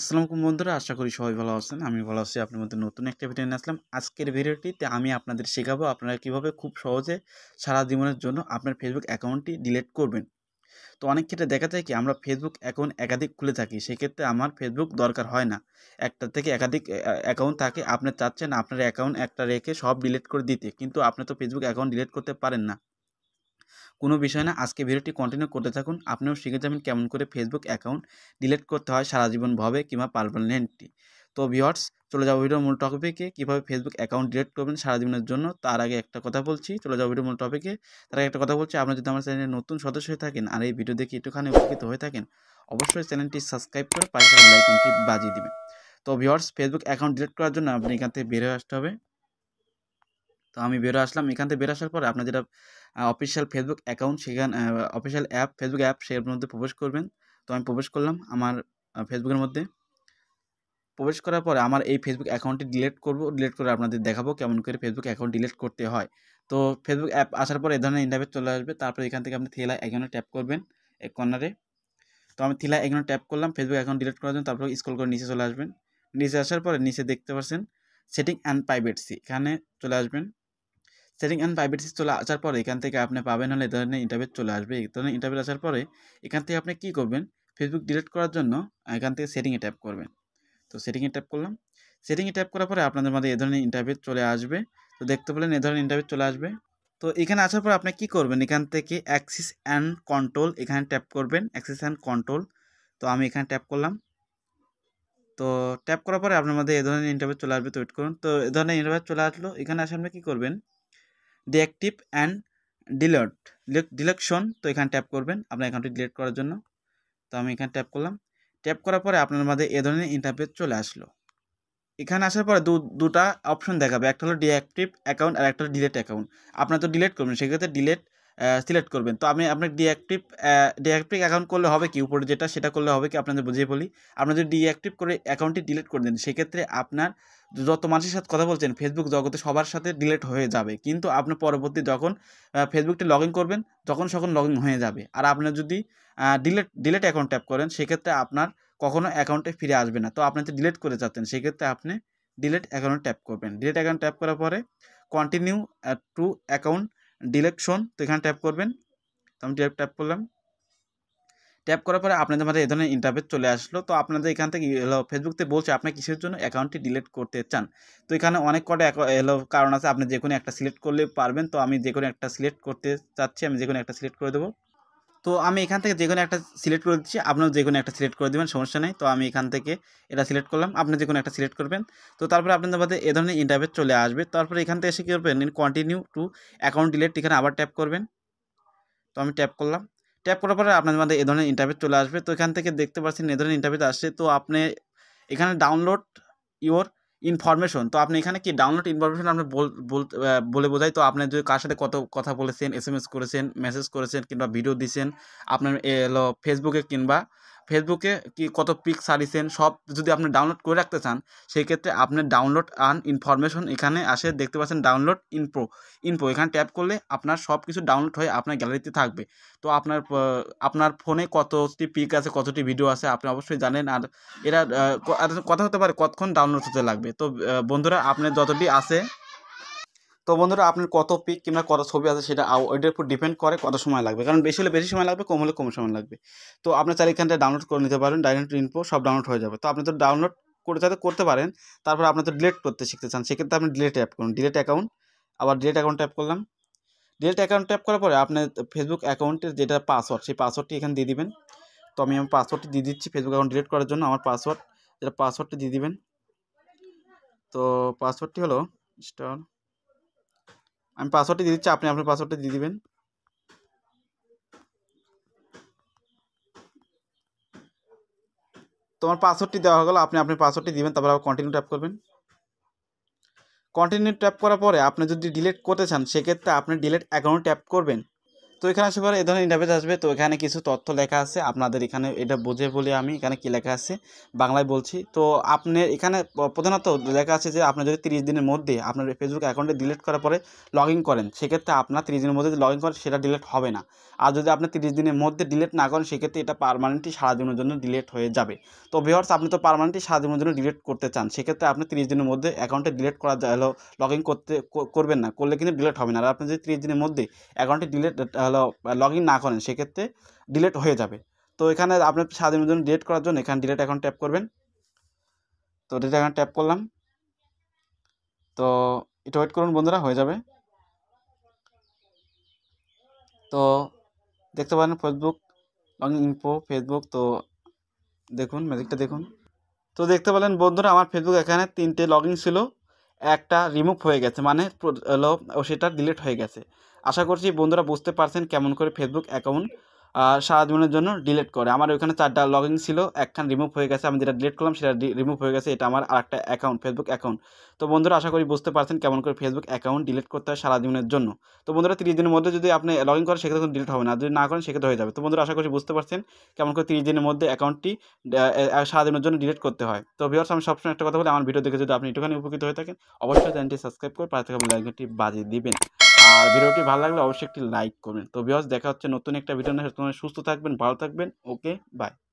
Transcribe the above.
আসসালামু আলাইকুম বন্ধুরা আশা করি সবাই ভালো আছেন আমি ভালো আছি আপনার মধ্যে নতুন একটা ভিডিও নিয়ে আসলাম আজকের ভিডিওটিতে আমি আপনাদের শেখাবো আপনারা কিভাবে খুব সহজে সারা জীবনের জন্য আপনার ফেসবুক অ্যাকাউন্টটি ডিলিট করবেন তো অনেক ক্ষেত্রে দেখা যায় কি আমরা ফেসবুক অ্যাকাউন্ট একাধিক খুলে থাকি সেক্ষেত্রে আমার ফেসবুক দরকার হয় না একটা থেকে একাধিক অ্যাকাউন্ট থাকে আপনি চাচ্ছেন আপনার অ্যাকাউন্ট একটা রেখে সব ডিলিট করে দিতে কিন্তু আপনি তো ফেসবুক অ্যাকাউন্ট ডিলিট করতে পারেন না কোনো বিষয় না আজকে ভিডিওটি কন্টিনিউ করতে থাকুন আপনিও শিখে যাবেন কেমন করে ফেসবুক অ্যাকাউন্ট ডিলিট করতে হয় সারা জীবন ভাবে কিংবা পারমানেন্টলি তো ভিওয়ার্স চলে যাবো ভিডিওর মূল টপিকে কীভাবে ফেসবুক অ্যাকাউন্ট ডিলেট করবেন সারা জীবনের জন্য তার আগে একটা কথা বলছি চলে যাবো ভিডিওর মূল টপিকে তার আগে একটা কথা বলছি আপনি যদি আমার চ্যানেলে নতুন সদস্য হয়ে থাকেন আর এই ভিডিও দেখে একটুখানি উপকৃত হয়ে থাকেন অবশ্যই চ্যানেলটি সাবস্ক্রাইব করে পাশে লাইকনটি বাজিয়ে দেবেন তো ভিওয়ার্স ফেসবুক অ্যাকাউন্ট ডিলিট করার জন্য আপনি এখান থেকে বেরিয়ে আসতে হবে তো আমি বেরো আসলাম এখান থেকে বেরো আসার পর আপনার যেটা অফিসিয়াল ফেসবুক অ্যাকাউন্ট সেখান অফিসিয়াল অ্যাপ ফেসবুক অ্যাপ সের মধ্যে প্রবেশ করবেন তো আমি প্রবেশ করলাম আমার ফেসবুকের মধ্যে প্রবেশ করার পরে আমার এই ফেসবুক অ্যাকাউন্টটি ডিলিট করব ডিলিট করে আপনাদের দেখাবো কেমন করে ফেসবুক অ্যাকাউন্ট ডিলিট করতে হয় তো ফেসবুক অ্যাপ আসার পর এ ধরনের ইন্টারভেট চলে আসবে তারপরে এখান থেকে আপনি থিলা অ্যাকাউন্টে ট্যাপ করবেন এক কর্নারে তো আমি থিলা অ্যাকাউন্টে ট্যাপ করলাম ফেসবুক অ্যাকাউন্ট ডিলিট করার জন্য তারপর স্কুল করে নিচে চলে আসবেন নিচে আসার পরে নিচে দেখতে পাচ্ছেন সেটিং অ্যান্ড প্রাইভেট সি এখানে চলে আসবেন সেটিং অ্যান্ড প্রাইভেসি চলে আসার পরে এখান থেকে আপনি পাবেন হলে এ ধরনের ইন্টারভিউ চলে আসবে এ ধরনের ইন্টারভিউ আসার পরে এখান থেকে আপনি কী করবেন ফেসবুক ডিলিট করার জন্য এখান থেকে সেটিংয়ে ট্যাপ করবেন তো সেটিংয়ে ট্যাপ করলাম সেটিংয়ে ট্যাপ করার পরে আপনাদের মধ্যে এ ধরনের ইন্টারভিউ চলে আসবে তো দেখতে পেলেন এ ধরনের ইন্টারভিউ চলে আসবে তো এখানে আসার পর আপনি কি করবেন এখান থেকে অ্যাক্সিস অ্যান্ড কন্ট্রোল এখানে ট্যাপ করবেন অ্যাক্সিস অ্যান্ড কন্ট্রোল তো আমি এখানে ট্যাপ করলাম তো ট্যাপ করার পরে আপনার মধ্যে এ ধরনের ইন্টারভিউ চলে আসবে তো ওয়েট করুন তো এ ধরনের ইন্টারভিউ চলে আসলো এখানে আসে আপনি কী করবেন ডিঅ্যাক্টিভ অ্যান্ড ডিলট ডিলেকশন তো এখানে ট্যাপ করবেন আপনার অ্যাকাউন্টটি ডিলেট করার জন্য তো আমি এখানে ট্যাপ করলাম ট্যাপ করার পরে আপনার মাঝে এ ধরনের ইন্টারপেজ চলে আসলো এখানে আসার পরে দু দুটা অপশন দেখাবে একটা হলো ডিঅ্যাক্টিভ অ্যাকাউন্ট আর একটা হলো ডিলেট অ্যাকাউন্ট আপনার তো ডিলেট করবেন সেক্ষেত্রে ডিলেট সিলেক্ট করবেন তো আমি আপনার ডিঅ্যাক্টিভ ডিঅ্যাক্টিভ অ্যাকাউন্ট করলে হবে কি উপরে যেটা সেটা করলে হবে কি আপনাদের বুঝিয়ে বলি আপনার যদি ডিঅ্যাক্টিভ করে অ্যাকাউন্টটি ডিলিট করে দেন সেক্ষেত্রে আপনার যত মানুষের সাথে কথা বলছেন ফেসবুক জগতে সবার সাথে ডিলেট হয়ে যাবে কিন্তু আপনি পরবর্তী যখন ফেসবুকটি লগ করবেন তখন সখন লগ হয়ে যাবে আর আপনার যদি ডিলেট ডিলেট অ্যাকাউন্ট ট্যাপ করেন সেক্ষেত্রে আপনার কখনো অ্যাকাউন্টে ফিরে আসবে না তো আপনি যদি ডিলেট করে যাচ্ছেন সেক্ষেত্রে আপনি ডিলেট অ্যাকাউন্ট ট্যাপ করবেন ডিলেট অ্যাকাউন্ট ট্যাপ করার পরে কন্টিনিউ টু অ্যাকাউন্ট ডিলেকশন তো এখানে ট্যাপ করবেন তো আমি ট্যাপ ট্যাপ করলাম ট্যাপ করার পরে আপনাদের মাঝে এ ধরনের ইন্টারভেস চলে আসলো তো আপনাদের এখান থেকে এলো ফেসবুকতে বলছে আপনি কিসের জন্য অ্যাকাউন্টটি ডিলেট করতে চান তো এখানে অনেক কটা এলো কারণ আছে আপনি যে কোনো একটা সিলেক্ট করলে পারবেন তো আমি যে কোনো একটা সিলেক্ট করতে চাচ্ছি আমি যে কোনো একটা সিলেক্ট করে দেবো তো আমি এখান থেকে যে কোনো একটা সিলেক্ট করে দিচ্ছি আপনারা যে কোনো একটা সিলেক্ট করে দেবেন সমস্যা নেই তো আমি এখান থেকে এটা সিলেক্ট করলাম আপনি যে কোনো একটা সিলেক্ট করবেন তো তারপরে আপনাদের মধ্যে এ ধরনের ইন্টারভেট চলে আসবে তারপরে এখান থেকে এসে কী করবেন কন্টিনিউ টু অ্যাকাউন্ট ডিলেট এখানে আবার ট্যাপ করবেন তো আমি ট্যাপ করলাম ট্যাপ করার পরে আপনাদের মধ্যে এ ধরনের ইন্টারভেট চলে আসবে তো এখান থেকে দেখতে পাচ্ছেন এ ধরনের ইন্টারভেট আসছে তো আপনি এখানে ডাউনলোড ইওর ইনফরমেশন তো আপনি এখানে কি ডাউনলোড ইনফরমেশন আপনি বলে বোঝাই তো আপনি যদি কার সাথে কত কথা বলেছেন এস করেছেন মেসেজ করেছেন কিংবা ভিডিও দিয়েছেন আপনার ফেসবুকে কিংবা ফেসবুকে কি কত পিক সারিছেন সব যদি আপনি ডাউনলোড করে রাখতে চান সেই ক্ষেত্রে আপনার ডাউনলোড আন ইনফরমেশন এখানে আসে দেখতে পাচ্ছেন ডাউনলোড ইনপ্রো ইনপ্রো এখানে ট্যাপ করলে আপনার সব কিছু ডাউনলোড হয়ে আপনার গ্যালারিতে থাকবে তো আপনার আপনার ফোনে কতটি পিক আছে কতটি ভিডিও আছে আপনি অবশ্যই জানেন আর এরা কথা হতে পারে কতক্ষণ ডাউনলোড হতে লাগবে তো বন্ধুরা আপনার যতটি আছে তো বন্ধুরা আপনার কত পিক কিংবা কত ছবি আছে সেটা ওইটার উপর ডিপেন্ড করে কত সময় লাগবে কারণ বেশি হলে বেশি সময় লাগবে কম হলে কম সময় লাগবে তো আপনার চাইলে এখানটা ডাউনলোড করে নিতে পারেন ডাইরেক্ট ইনপো সব ডাউনলোড হয়ে যাবে তো আপনি তো ডাউনলোড করে যাতে করতে পারেন তারপর আপনি তো ডিলেট করতে শিখতে চান সেক্ষেত্রে আপনি ডিলেট অ্যাপ করুন ডিলেট অ্যাকাউন্ট আবার ডিলেট অ্যাকাউন্ট ট্যাপ করলাম ডিলেট অ্যাকাউন্ট ট্যাপ করার পরে আপনার ফেসবুক অ্যাকাউন্টের যেটা পাসওয়ার্ড সেই পাসওয়ার্ডটি এখানে দিয়ে দিবেন তো আমি আমার পাসওয়ার্ডটি দিয়ে দিচ্ছি ফেসবুক অ্যাকাউন্ট ডিলিট করার জন্য আমার পাসওয়ার্ড যেটা পাসওয়ার্ডটি দিয়ে দিবেন তো পাসওয়ার্ডটি হলো স্টার আমি পাসওয়ার্ডটি দিয়ে দিচ্ছি আপনি আপনার পাসওয়ার্ডটি দিয়ে দিবেন তোমার পাসওয়ার্ডটি দেওয়া হয়ে গেলো আপনি আপনার পাসওয়ার্ডটি দিবেন তারপর কন্টিনিউ ট্যাপ করবেন কন্টিনিউ ট্যাপ করার পরে আপনি যদি ডিলিট করতে চান সেক্ষেত্রে আপনি ডিলিট অ্যাকাউন্ট ট্যাপ করবেন তো এখানে আসার পরে এ ধরনের ইন্টারভেজ আসবে তো এখানে কিছু তথ্য লেখা আছে আপনাদের এখানে এটা বুঝে বলি আমি এখানে কি লেখা আছে বাংলায় বলছি তো আপনি এখানে প্রধানত লেখা আছে যে আপনি যদি তিরিশ দিনের মধ্যে আপনার ফেসবুক অ্যাকাউন্টে ডিলিট করার পরে লগ ইন করেন সেক্ষেত্রে আপনার তিরিশ দিনের মধ্যে লগ ইন করেন সেটা ডিলিট হবে না আর যদি আপনি তিরিশ দিনের মধ্যে ডিলিট না করেন সেক্ষেত্রে এটা পারমানেন্টলি সারা দিনের জন্য ডিলিট হয়ে যাবে তো ভিওর্স আপনি তো পারমানেন্টলি সারা দিনের জন্য ডিলিট করতে চান সেক্ষেত্রে আপনি তিরিশ দিনের মধ্যে অ্যাকাউন্টে ডিলিট করা হলো লগ ইন করতে করবেন না করলে কিন্তু ডিলিট হবে না আর আপনি যদি তিরিশ দিনের মধ্যে অ্যাকাউন্টে ডিলিট ভালো লগ ইন না করেন সেক্ষেত্রে ডিলেট হয়ে যাবে তো এখানে আপনার সাত দিনের জন্য ডিলেট করার জন্য এখানে ডিলেট অ্যাকাউন্ট ট্যাপ করবেন তো ডিলেট অ্যাকাউন্ট ট্যাপ করলাম তো এটা ওয়েট করুন বন্ধুরা হয়ে যাবে তো দেখতে পারেন Facebook log in info Facebook তো দেখুন ম্যাজিকটা দেখুন তো দেখতে পেলেন বন্ধুরা আমার ফেসবুক এখানে তিনটে লগ ছিল একটা রিমুভ হয়ে গেছে মানে হলো সেটা ডিলিট হয়ে গেছে আশা করছি বন্ধুরা বুঝতে পারছেন কেমন করে ফেসবুক অ্যাকাউন্ট সারাদিনের জন্য ডিলেট করে আমার ওইখানে চারটা ইন ছিল একখান রিমুভ হয়ে গেছে আমি যেটা ডিলেট করলাম সেটা রিমুভ হয়ে গেছে এটা আমার আরেকটা অ্যাকাউন্ট ফেসবুক অ্যাকাউন্ট তো বন্ধুরা আশা করি বুঝতে পারছেন কেমন করে ফেসবুক অ্যাকাউন্ট ডিলিট করতে হয় সারাদিনের জন্য তো বন্ধুরা তিরিশ দিনের মধ্যে যদি আপনি লগ ইন করেন সেক্ষেত্রে ডিলিট হবে না যদি না করেন সেক্ষেত্রে হয়ে যাবে তো বন্ধুরা আশা করি বুঝতে পারছেন কেমন করে তিরিশ দিনের মধ্যে অ্যাকাউন্টটি সারাদিনের জন্য ডিলিট করতে হয় তো ভিওর্স আমি সবসময় একটা কথা বলি আমার ভিডিও দেখে যদি আপনি একটুখানি উপকৃত হয়ে থাকেন অবশ্যই চ্যানেলটি সাবস্ক্রাইব করে পাশে থাকা বেলাইকনটি বাজিয়ে দিবেন আর ভিডিওটি ভালো লাগলে অবশ্যই একটি লাইক করবেন তো ভিউয়ার্স দেখা হচ্ছে নতুন একটা ভিডিও নিয়ে সুস্থ থাকবেন ভালো থাকবেন ওকে বাই